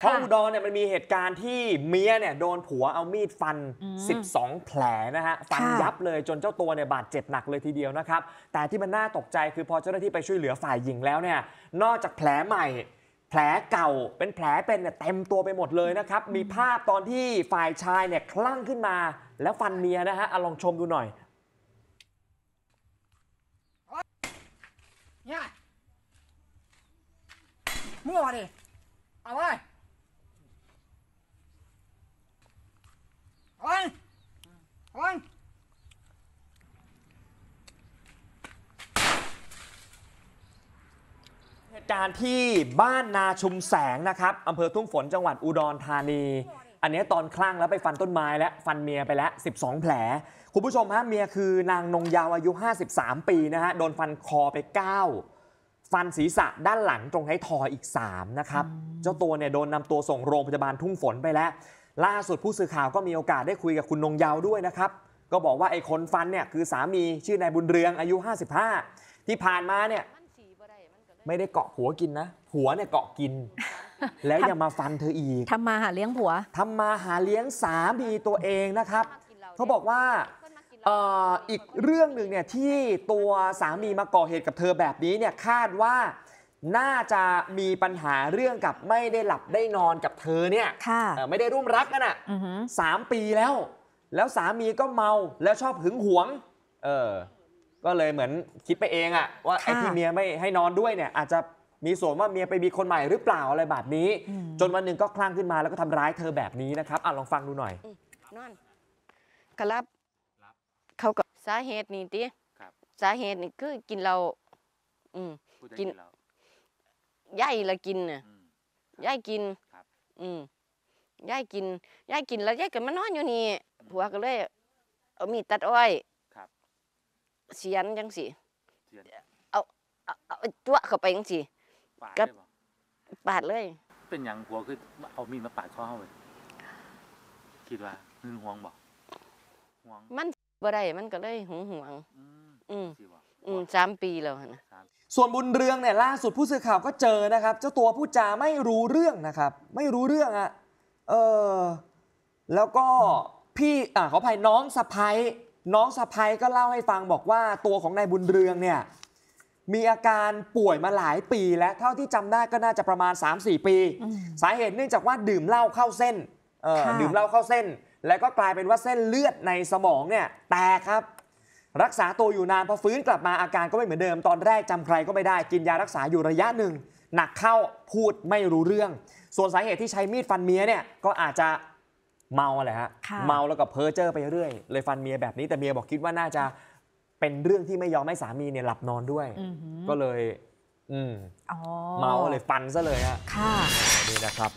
เพราะอุดรเนี่ยมันมีเหตุการณ์ที่เมียเนี่ยโดนผัวเอามีดฟัน 12 แผลนะฮะฟันยับเลยจนเจ้าตัวเนี่ยบาดเจ็บหนักเลยทีเดียวนะครับแต่ที่มันน่าตกใจคือพอเจ้าหน้าที่ไปช่วยเหลือฝ่ายหญิงแล้วเนี่ยนอกจากแผลใหม่ แผลเก่าเป็นแผลเป็นเนี่ยเต็มตัวไปหมดเลยนะครับมีภาพตอนที่ฝ่ายชายเนี่ยคลั่งขึ้นมาแล้วฟันเมียนะฮะเอาลองชมดูหน่อยเนี่ยมั่วดิเอาไว้การณ์ที่บ้านนาชุมแสงนะครับอำเภอทุ่งฝนจังหวัดอุดรธานี อันนี้ตอนคลั่งแล้วไปฟันต้นไม้และฟันเมียไปแล้ว 12 แผล คุณผู้ชมฮะเมียคือนางนงยาวอายุ 53 ปีนะฮะโดนฟันคอไป 9 ฟันศีรษะด้านหลังตรงไห้ทออีก 3 นะครับ เจ้าตัวเนี่ยโดนนำตัวส่งโรงพยาบาลทุ่งฝนไปแล้ว ล่าสุดผู้สื่อข่าวก็มีโอกาสได้คุยกับคุณนงยาวด้วยนะครับก็บอกว่าไอ้คนฟันเนี่ยคือสามีชื่อนายบุญเรืองอายุ 55 ที่ผ่านมาเนี่ยไม่ได้เกาะผัวกินนะผัวเนี่ยเกาะกิน แล้วยังมาฟันเธออีกทำมาหาเลี้ยงผัวทำมาหาเลี้ยงสามีตัวเองนะครับเขาบอกว่าอีกเรื่องหนึ่งเนี่ย ที่ตัวสามีมาก่อเหตุกับเธอแบบนี้เนี่ย คาดว่าน่าจะมีปัญหาเรื่องกับไม่ได้หลับได้นอนกับเธอเนี่ยไม่ได้ร่วมรักกันอ่ะสามปีแล้ว แล้วสามีก็เมาแล้วชอบหึงหวง เออก็เลยเหมือน คิดไปเองอะว่าไอ้ที่เมียไม่ให้นอนด้วยเนี่ย อาจจะมีส่วนว่าเมียไปมีคนใหม่หรือเปล่าอะไรแบบนี้ จนวันหนึ่งก็คลั่งขึ้นมาแล้วก็ทำร้ายเธอแบบนี้นะครับอ่ะลองฟังดูหน่อยนอนกรับเขาก็สาเหตุนี่ติสาเหตุนี่คือกินเราอืมกินย่ายละกินน่ะย่ายกินอืมย่ายกินย่ายกินแล้วย่ายก็มานอนอยู่นี่ผัวก็เลย เอามีดตัดอ้อยเสียนยังสิเีเอาเอาเอาจัวเข้าไปยังสิปาดบปาดเลย เป็นอย่างหัวคือเอามีดมาปาดข้อเฮาเลย คิดว่าหึงหวงบกหวงมันบ่ได้มันก็เลยหึงหวง อืมสอืมสามปีแล้วนะส่วนบุญเรืองเนี่ย ล่าสุดผู้สื่อข่าวก็เจอนะครับ เจ้าตัวผู้จาไม่รู้เรื่องนะครับ ไม่รู้เรื่องอะ เออแล้วก็พี่อ่าขออภัยน้องสะพ้ายน้องสะพ้ยก็เล่าให้ฟังบอกว่าตัวของนายบุญเรืองเนี่ยมีอาการป่วยมาหลายปีและเท่าที่จำได้ก็น่าจะประมาณ 3-4 ปี สาเหตุเนื่องจากว่าดื่มเหล้าเข้าเส้นดื่มเหล้าเข้าเส้น แล้วก็กลายเป็นว่าเส้นเลือดในสมองเนี่ยแตกครับ รักษาตัวอยู่นานพอฟื้นกลับมาอาการก็ไม่เหมือนเดิมตอนแรกจำใครก็ไม่ได้ กินยารักษาอยู่ระยะหนึ่ง หนักเข้าพูดไม่รู้เรื่อง ส่วนสาเหตุที่ใช้มีดฟันเมียเนี่ยก็อาจจะเมาอะไรฮะ เมาแล้วก็เพ้อเจ้อไปเรื่อย เลยฟันเมียแบบนี้แต่เมียบอกคิดว่าน่าจะเป็นเรื่องที่ไม่ยอมให้สามีเนี่ยหลับนอนด้วยก็เลย อืมเมาเลยฟันซะเลยฮะค่ะนี่นะครับ